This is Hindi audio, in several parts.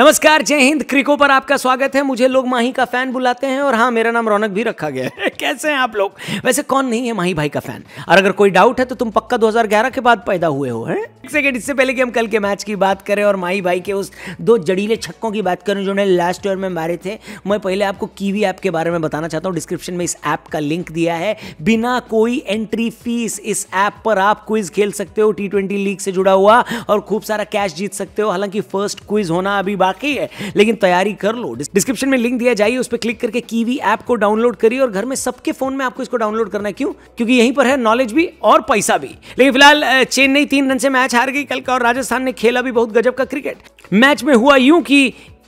नमस्कार जय हिंद क्रिको पर आपका स्वागत है मुझे लोग माही का फैन बुलाते हैं और हाँ मेरा नाम रौनक भी रखा गया है कैसे हैं आप लोग वैसे कौन नहीं है माही भाई का फैन और अगर कोई डाउट है तो तुम पक्का 2011 के बाद पैदा हुए हो हैं एक सेकेंड इससे पहले कि हम कल के मैच की बात करें और माही भाई के उस दो जड़ीले छक्कों की बात करें जो उन्हें लास्ट ईयर में मारे थे मैं पहले आपको कीवी ऐप के बारे में बताना चाहता हूँ डिस्क्रिप्शन में इस ऐप का लिंक दिया है बिना कोई एंट्री फीस इस ऐप पर आप क्विज खेल सकते हो टी लीग से जुड़ा हुआ और खूब सारा कैश जीत सकते हो हालांकि फर्स्ट क्विज होना अभी बाकी है लेकिन तैयारी कर लो डिस्क्रिप्शन में लिंक दिया जाइए उस पर क्लिक करके कीवी ऐप को डाउनलोड करिए और घर में सबके फोन में आपको इसको डाउनलोड करना है क्यों क्योंकि यहीं पर है नॉलेज भी और पैसा भी लेकिन फिलहाल चेन्नई तीन रन से मैच हार गई कल का और राजस्थान ने खेला भी बहुत गजब का क्रिकेट मैच में हुआ यूं कि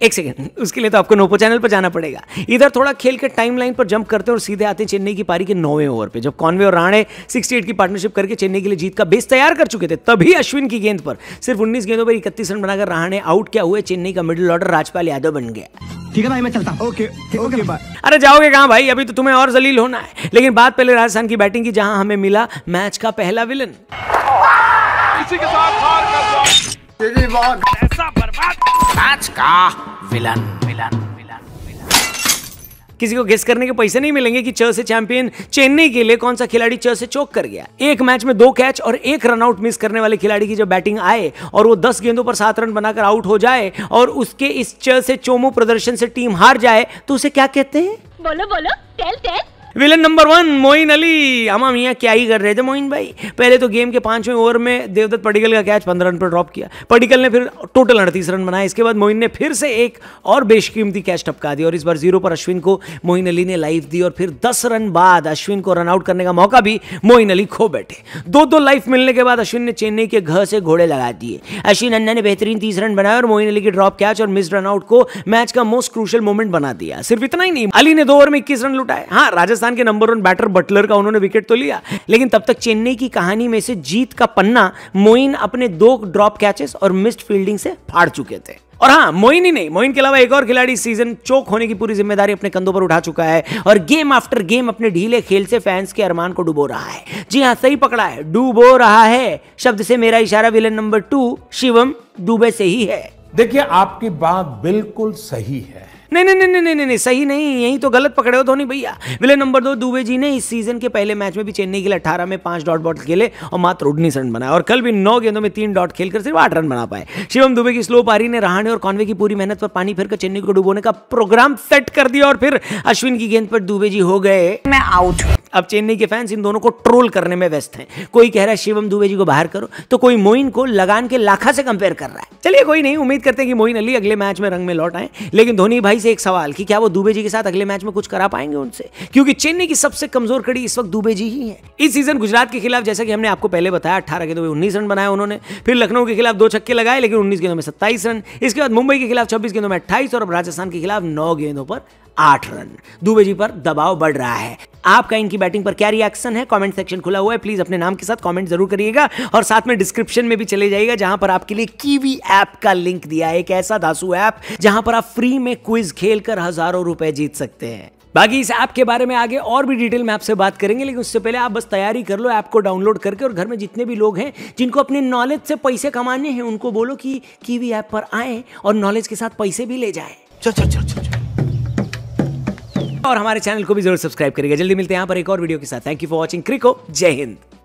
एक सेकेंड उसके लिए तो आपको नोपो चैनल पर जाना पड़ेगा इधर थोड़ा खेल के टाइम लाइन पर जंप करते हैं और सीधे आते हैं चेन्नई की पारी के नौवे ओवर पे जब कॉनवे और राणे 68 की पार्टनरशिप करके चेन्नई के लिए जीत का बेस तैयार कर चुके थे तभी अश्विन की गेंद पर सिर्फ उन्नीस गेंदों पर इकतीस रन बनाकर राणे आउट क्या हुए चेन्नई का मिडिल ऑर्डर राजपाल यादव बन गया ठीक है भाई मैं चलता ओके ओके बाय अरे जाओगे कहाँ भाई अभी तो तुम्हें और जलील होना है लेकिन बात पहले राजस्थान की बैटिंग की जहाँ हमें मिला मैच का पहला विलन इसी के साथ हार का ऐसा बर्बाद आज का विलन विलन किसी को गेस करने के पैसे नहीं मिलेंगे कि च से चैंपियन चेन्नई के लिए कौन सा खिलाड़ी चर से चौक कर गया एक मैच में दो कैच और एक रनआउट मिस करने वाले खिलाड़ी की जब बैटिंग आए और वो दस गेंदों पर सात रन बनाकर आउट हो जाए और उसके इस चर से चोमो प्रदर्शन से टीम हार जाए तो उसे क्या कहते हैं बोलो बोलो tell tell villain number one Moeen Ali अमा मियाँ क्या ही कर रहे थे मोइन भाई पहले तो गेम के पांचवें ओवर में देवदत्त पडिकल का कैच पंद्रह रन पर ड्रॉप किया पडिकल ने फिर टोटल अड़तीस रन बनाया इसके बाद मोइन ने फिर से एक और बेशकीमती कैच टपका दिया और इस बार जीरो पर अश्विन को मोइन अली ने लाइफ दी और फिर दस रन बाद अश्विन को रनआउट करने का मौका भी मोइन अली खो बैठे दो दो लाइफ मिलने के बाद अश्विन ने चेन्नई के घर से घोड़े लगा दिए अश्विन अन्ना ने बेहतरीन तीस रन बनाया और मोइन अली की ड्रॉप कैच और मिस रनआउट को मैच का मोस्ट क्रूशल मोमेंट बना दिया सिर्फ इतना ही नहीं अली ने दो ओवर में इक्कीस रन लुटाए हाँ राजस्थान राजस्थान के नंबर वन बैटर बटलर का उन्होंने विकेट तो लिया लेकिन तब तक चेन्नई की कहानी में से जीत का पन्ना मोइन अपने दो ड्रॉप कैचेस और मिस्ड फील्डिंग से फाड़ चुके थे और हाँ मोइन ही नहीं मोइन के अलावा एक और खिलाड़ी सीजन चोक होने की पूरी जिम्मेदारी अपने कंधों पर उठा चुका है और गेम आफ्टर गेम अपने ढीले खेल से फैंस के अरमान को डुबो रहा है जी हाँ सही पकड़ा है डुबो रहा है शब्द से मेरा इशारा विलन नंबर टू शिवम डूबे से ही है देखिए आपकी बात बिल्कुल सही है नहीं नहीं नहीं नहीं नहीं सही नहीं यही तो गलत पकड़े हो धोनी भैया विले नंबर दो दुबे जी ने इस सीजन के पहले मैच में भी चेन्नई के लिए अठारह में पांच डॉट बॉट खेले और मात्र उन्नीस रन बनाए और कल भी नौ गेंदों में तीन डॉट खेलकर सिर्फ आठ रन बना पाए शिवम दुबे की स्लो पारी ने रहाणे और कॉन्वे की पूरी मेहनत पर पानी फिरकर चेन्नई को डुबोने का प्रोग्राम सेट कर दिया और फिर अश्विन की गेंद पर दुबे जी हो गए मैं आउट अब चेन्नई के फैंस इन दोनों को ट्रोल करने में व्यस्त हैं कोई कह रहा है शिवम दुबे जी को बाहर करो तो कोई मोइन को लगान के लाखा से कंपेयर कर रहा है चलिए कोई नहीं उम्मीद करते हैं कि मोइन अली अगले मैच में रंग में लौट आए लेकिन धोनी भाई से एक सवाल कि क्या वो दुबे जी के साथ अगले मैच में कुछ करा पाएंगे उनसे क्योंकि चेन्नई की सबसे कमजोर कड़ी इस वक्त दुबे जी ही है इस सीजन गुजरात के खिलाफ जैसा कि हमने आपको पहले बताया अठारह के दो उन्नीस रन बनाया उन्होंने फिर लखनऊ के खिलाफ दो छक्के लगाए लेकिन उन्नीस गेंदों में सत्ताईस रन इसके बाद मुंबई के खिलाफ छब्बीस गेंदों में अट्ठाईस और राजस्थान के खिलाफ नौ गेंदों पर आठ रन दुबे जी पर दबाव बढ़ रहा है आपका इनकी बैटिंग पर क्या रिएक्शन है कमेंट सेक्शन खुला हुआ है प्लीज अपने नाम के साथ कमेंट जरूर करिएगा और साथ में डिस्क्रिप्शन में भी चले जाइएगा जहां पर आपके लिए कीवी ऐप का लिंक दिया है एक ऐसा धासु ऐप जहां पर आप फ्री में क्विज खेलकर हजारों रुपए जीत सकते हैं बाकी इस ऐप के बारे में आगे और भी डिटेल में आपसे बात करेंगे लेकिन उससे पहले आप बस तैयारी कर लो ऐप को डाउनलोड करके और घर में जितने भी लोग हैं जिनको अपने नॉलेज से पैसे कमाने हैं उनको बोलो कि कीवी ऐप पर आए और नॉलेज के साथ पैसे भी ले जाए चल चल चल चल और हमारे चैनल को भी जरूर सब्सक्राइब करिएगा जल्दी मिलते हैं यहाँ पर एक और वीडियो के साथ थैंक यू फॉर वॉचिंग क्रिको जय हिंद